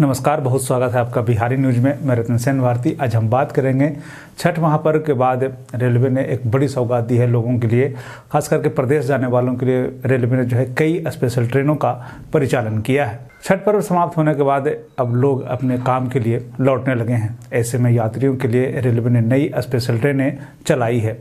नमस्कार बहुत स्वागत है आपका बिहारी न्यूज में मैं रतन सेन भारती आज हम बात करेंगे छठ महापर्व के बाद रेलवे ने एक बड़ी सौगात दी है लोगों के लिए खास करके प्रदेश जाने वालों के लिए रेलवे ने जो है कई स्पेशल ट्रेनों का परिचालन किया है छठ पर्व समाप्त होने के बाद अब लोग अपने काम के लिए लौटने लगे हैं ऐसे में यात्रियों के लिए रेलवे ने नई स्पेशल ट्रेनें चलाई है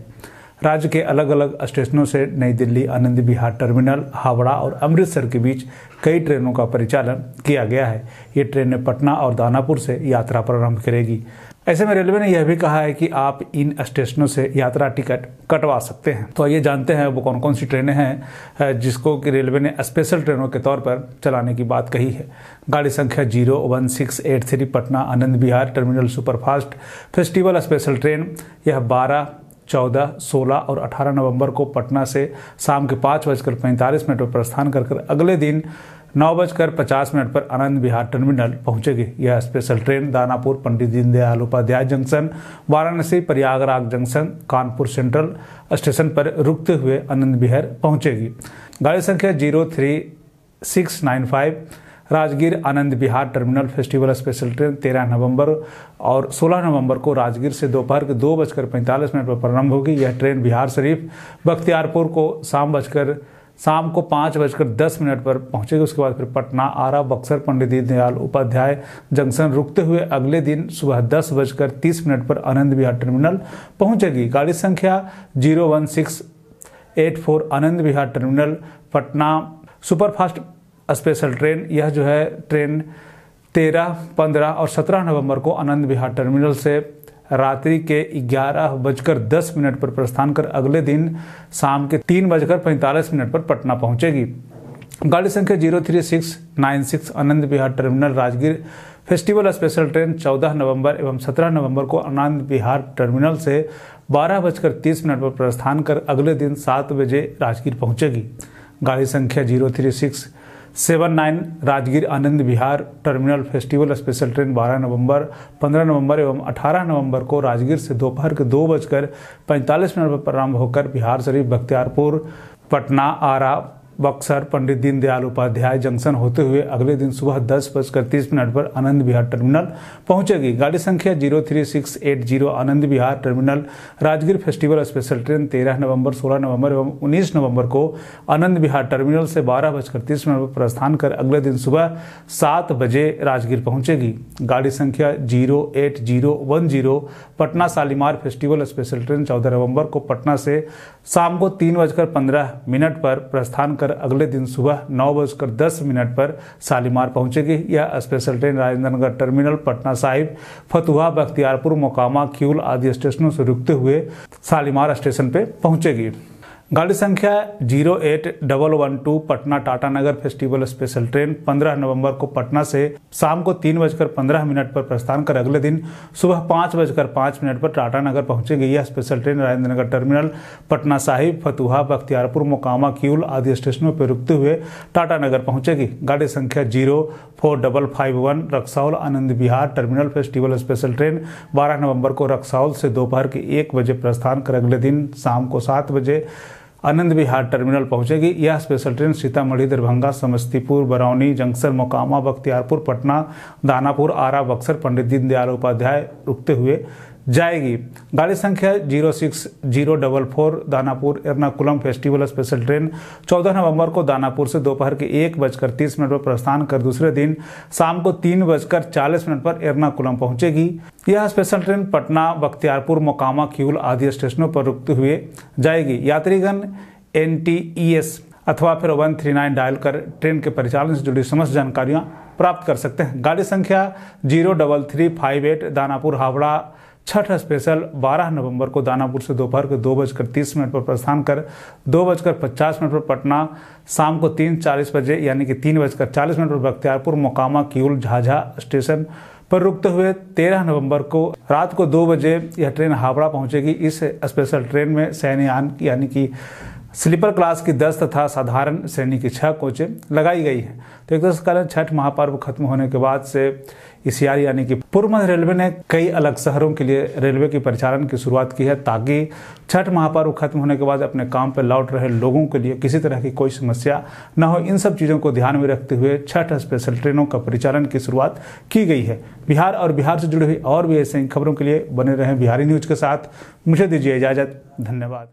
राज्य के अलग अलग स्टेशनों से नई दिल्ली आनंद विहार टर्मिनल हावड़ा और अमृतसर के बीच कई ट्रेनों का परिचालन किया गया है ये ट्रेनें पटना और दानापुर से यात्रा प्रारंभ करेगी ऐसे में रेलवे ने यह भी कहा है कि आप इन स्टेशनों से यात्रा टिकट कटवा सकते हैं तो ये जानते हैं वो कौन कौन सी ट्रेनें हैं जिसको कि रेलवे ने स्पेशल ट्रेनों के तौर पर चलाने की बात कही है गाड़ी संख्या zero one six eight three Patna Anand Bihar terminal superfast festival special train यह बारह चौदह सोलह और अठारह नवंबर को पटना से शाम के पाँच बजकर पैंतालीस मिनट पर प्रस्थान कर अगले दिन नौ बजकर पचास मिनट पर आनंद विहार टर्मिनल पहुंचेगी यह special train Danapur Pandit Deendayal Upadhyay junction Varanasi Prayagraj junction Kanpur central station पर रुकते हुए आनंद विहार पहुंचेगी गाड़ी संख्या zero three six nine five Rajgir Anand Bihar terminal festival special train तेरह नवंबर और 16 नवंबर को राजगीर से दोपहर के दो बजकर पैंतालीस मिनट पर प्रारंभ होगी यह ट्रेन बिहार शरीफ बख्तियारपुर को शाम बजकर शाम को पाँच बजकर दस मिनट पर पहुंचेगी उसके बाद फिर पटना आरा बक्सर पंडित दीनदयाल उपाध्याय जंक्शन रुकते हुए अगले दिन सुबह दस बजकर तीस मिनट पर आनंद विहार टर्मिनल पहुंचेगी गाड़ी संख्या zero one six eight four Anand Vihar terminal Patna superfast special train यह जो है ट्रेन तेरह पंद्रह और सत्रह नवंबर को आनंद विहार टर्मिनल से रात्रि के ग्यारह बजकर दस मिनट पर प्रस्थान कर अगले दिन शाम के तीन बजकर पैंतालीस मिनट पर पटना पहुंचेगी गाड़ी संख्या zero three six nine six Anand Vihar terminal Rajgir festival special train 14 नवंबर एवं 17 नवंबर को आनंद विहार टर्मिनल से बारह बजकर तीस मिनट पर प्रस्थान कर अगले दिन सात बजे राजगीर पहुंचेगी गाड़ी संख्या zero three six seven nine Rajgir Anand Vihar terminal festival special train 12 नवंबर 15 नवंबर एवं 18 नवंबर को राजगीर से दोपहर के दो बजकर पैंतालीस मिनट पर प्रारंभ होकर बिहार शरीफ बख्तियारपुर पटना आरा बक्सर पंडित दीनदयाल उपाध्याय जंक्शन होते हुए अगले दिन सुबह दस बजकर तीस मिनट पर आनंद बिहार टर्मिनल पहुंचेगी गाड़ी संख्या zero three six eight zero Anand Bihar terminal Rajgir festival special train तेरह नवंबर सोलह नवंबर एवं उन्नीस नवंबर को आनंद बिहार टर्मिनल से बारह बजकर तीस मिनट पर प्रस्थान कर अगले दिन सुबह सात बजे राजगीर पहुंचेगी गाड़ी संख्या zero eight zero one zero Patna Shalimar festival special train चौदह नवंबर को पटना से शाम को तीन बजकर पंद्रह मिनट पर प्रस्थान कर होकर अगले दिन सुबह नौ बजकर दस मिनट पर शालीमार पहुंचेगी यह special train Rajendranagar terminal Patna Sahib Fatuha Bakhtiyarpur Mokama Kiul आदि स्टेशनों से रुकते हुए शालीमार स्टेशन पर पहुंचेगी गाड़ी संख्या zero eight double one two Patna Tatanagar festival special train 15 नवंबर को पटना से शाम को तीन बजकर पंद्रह मिनट पर प्रस्थान कर अगले दिन सुबह पाँच बजकर पांच मिनट पर टाटानगर पहुंचेगी यह special train Rajendra Nagar terminal Patna Sahib Fatuha Bakhtiyarpur Mokama Kiul आदि स्टेशनों पर रुकते हुए टाटानगर पहुंचेगी गाड़ी संख्या zero four double five one Raxaul Anand Bihar terminal festival special train बारह नवम्बर को रक्सौल से दोपहर के एक बजे प्रस्थान कर अगले दिन शाम को सात बजे आनंद विहार टर्मिनल पहुंचेगी यह special train Sitamarhi Darbhanga Samastipur Barauni junction Mokama Bakhtiyarpur Patna Danapur Ara Buxar Pandit Deendayal Upadhyay रुकते हुए जाएगी गाड़ी संख्या zero six zero double four Danapur Ernakulam festival special train 14 नवंबर को दानापुर से दोपहर के एक बजकर तीस मिनट पर प्रस्थान कर दूसरे दिन शाम को तीन बजकर चालीस मिनट पर एर्नाकुलम पहुंचेगी यह स्पेशल ट्रेन पटना बख्तियारपुर मोकामा क्यूल आदि स्टेशनों पर रुकते हुए जाएगी यात्रीगण एन अथवा फिर वन थ्री नाइन डायल कर ट्रेन के परिचालन से जुड़ी समस्त जानकारियाँ प्राप्त कर सकते हैं गाड़ी संख्या zero double three five eight Danapur Howrah Chhath special 12 नवंबर को दानापुर से दोपहर के दो बजकर तीस मिनट पर प्रस्थान कर दो बजकर पचास मिनट पर पटना शाम को तीन चालीस बजे यानी कि तीन बजकर चालीस मिनट पर बख्तियारपुर मोकामा कियूल झाझा स्टेशन पर रुकते हुए 13 नवंबर को रात को दो बजे यह ट्रेन हावड़ा पहुंचेगी इस स्पेशल ट्रेन में सैन्ययान यानी कि स्लीपर क्लास की दस तथा साधारण श्रेणी की छह कोचें लगाई गई हैं तो एक दस कारण छठ महापर्व खत्म होने के बाद से ईसीआर यानी कि पूर्व मध्य रेलवे ने कई अलग शहरों के लिए रेलवे की परिचालन की शुरुआत की है ताकि छठ महापर्व खत्म होने के बाद अपने काम पर लौट रहे लोगों के लिए किसी तरह की कोई समस्या न हो इन सब चीज़ों को ध्यान में रखते हुए छठ स्पेशल ट्रेनों का परिचालन की शुरुआत की गई है बिहार और बिहार से जुड़ी हुई और भी ऐसी खबरों के लिए बने रहें बिहारी न्यूज के साथ मुझे दीजिए इजाज़त धन्यवाद